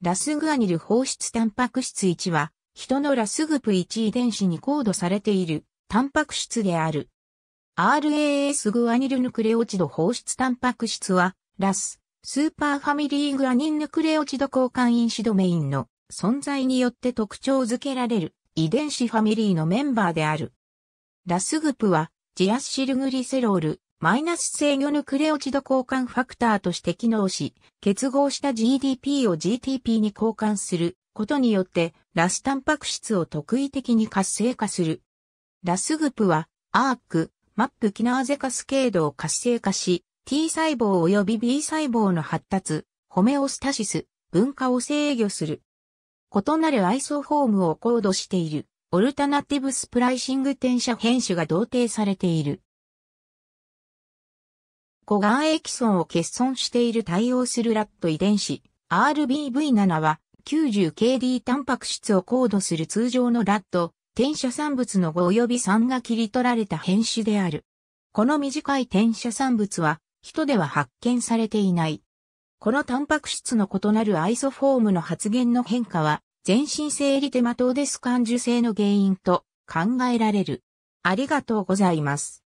ラスグアニル放出タンパク質1は、人のラスグプ1遺伝子にコードされている、タンパク質である。RAS グアニルヌクレオチド放出タンパク質は、ラス、スーパーファミリーグアニンヌクレオチド交換因子ドメインの存在によって特徴づけられる遺伝子ファミリーのメンバーである。ラスグプはジアスシルグリセロール、マイナス制御ヌクレオチド交換ファクターとして機能し、結合した GDP を GTP に交換することによって、ラスタンパク質を特異的に活性化する。ラスグプは、アーク、マップキナーゼカスケードを活性化し、T 細胞及び B 細胞の発達、ホメオスタシス、分化を制御する。異なるアイソフォームをコードしている。オルタナティブスプライシング転写編集が同定されている。コガンエキソンを欠損している対応するラット遺伝子 RBV7 は 90KD タンパク質をコードする通常のラット転写産物の5及び3が切り取られた変種である。この短い転写産物は人では発見されていない。このタンパク質の異なるアイソフォームの発現の変化は全身性リテマトーデス感受性の原因と考えられる。ありがとうございます。